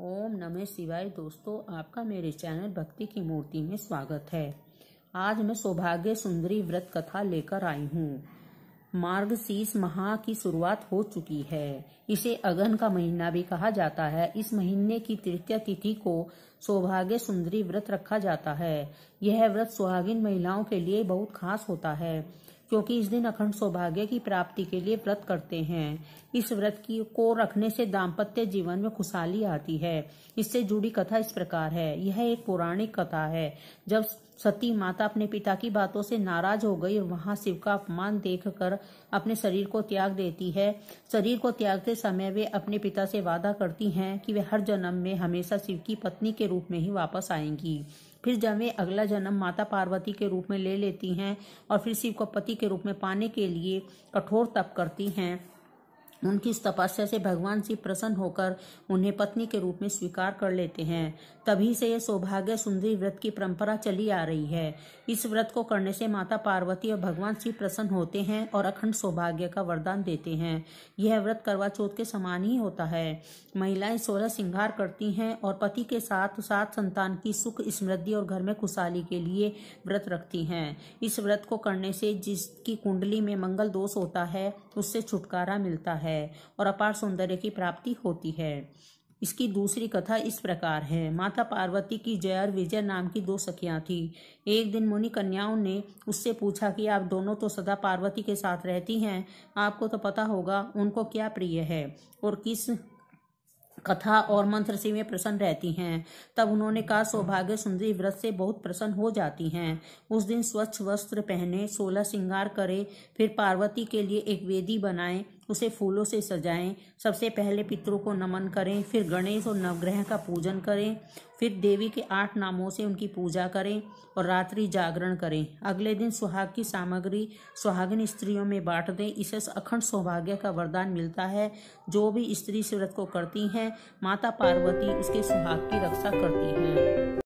ओम नमः शिवाय दोस्तों आपका मेरे चैनल भक्ति की मूर्ति में स्वागत है आज मैं सौभाग्य सुंदरी व्रत कथा लेकर आई हूँ मार्गशीर्ष महा की शुरुआत हो चुकी है इसे अगन का महीना भी कहा जाता है इस महीने की तृतीय तिथि को सौभाग्य सुंदरी व्रत रखा जाता है यह व्रत सुहागिन महिलाओं के लिए बहुत खास होता है क्योंकि इस दिन अखंड सौभाग्य की प्राप्ति के लिए व्रत करते हैं इस व्रत की को रखने से दाम्पत्य जीवन में खुशहाली आती है इससे जुड़ी कथा इस प्रकार है यह एक पौराणिक कथा है जब सती माता अपने पिता की बातों से नाराज हो गई और वहां शिव का अपमान देखकर अपने शरीर को त्याग देती है शरीर को त्यागते समय वे अपने पिता से वादा करती हैं कि वे हर जन्म में हमेशा शिव की पत्नी के रूप में ही वापस आएंगी फिर जब वे अगला जन्म माता पार्वती के रूप में ले लेती हैं और फिर शिव को पति के रूप में पाने के लिए कठोर तप करती हैं उनकी इस तपस्या से भगवान शिव प्रसन्न होकर उन्हें पत्नी के रूप में स्वीकार कर लेते हैं तभी से यह सौभाग्य सुंदरी व्रत की परंपरा चली आ रही है इस व्रत को करने से माता पार्वती और भगवान शिव प्रसन्न होते हैं और अखंड सौभाग्य का वरदान देते हैं यह व्रत करवा चौथ के समान ही होता है महिलाएं सोलह श्रृंगार करती हैं और पति के साथ साथ संतान की सुख समृद्धि और घर में खुशहाली के लिए व्रत रखती हैं इस व्रत को करने से जिसकी कुंडली में मंगल दोष होता है उससे छुटकारा मिलता है है और अपार सौंदर्य की प्राप्ति होती है इसकी दूसरी कथा इस प्रकार है माता पार्वती की जय और विजय नाम की दो सखियां थी एक दिन मुनि कन्याओं ने उससे पूछा कि आप दोनों तो सदा पार्वती के साथ रहती हैं आपको तो पता होगा उनको क्या प्रिय है और किस कथा और मंत्र से वे प्रसन्न रहती हैं तब उन्होंने कहा सौभाग्य सुंदरी व्रत से बहुत प्रसन्न हो जाती हैं उस दिन स्वच्छ वस्त्र पहने सोलह श्रृंगार करें फिर पार्वती के लिए एक वेदी बनाएं उसे फूलों से सजाएं सबसे पहले पितरों को नमन करें फिर गणेश और नवग्रह का पूजन करें फिर देवी के आठ नामों से उनकी पूजा करें और रात्रि जागरण करें अगले दिन सुहाग की सामग्री सुहागिन स्त्रियों में बांट दें इसे अखंड सौभाग्य का वरदान मिलता है जो भी स्त्री इस व्रत को करती हैं माता पार्वती उसके सुहाग की रक्षा करती हैं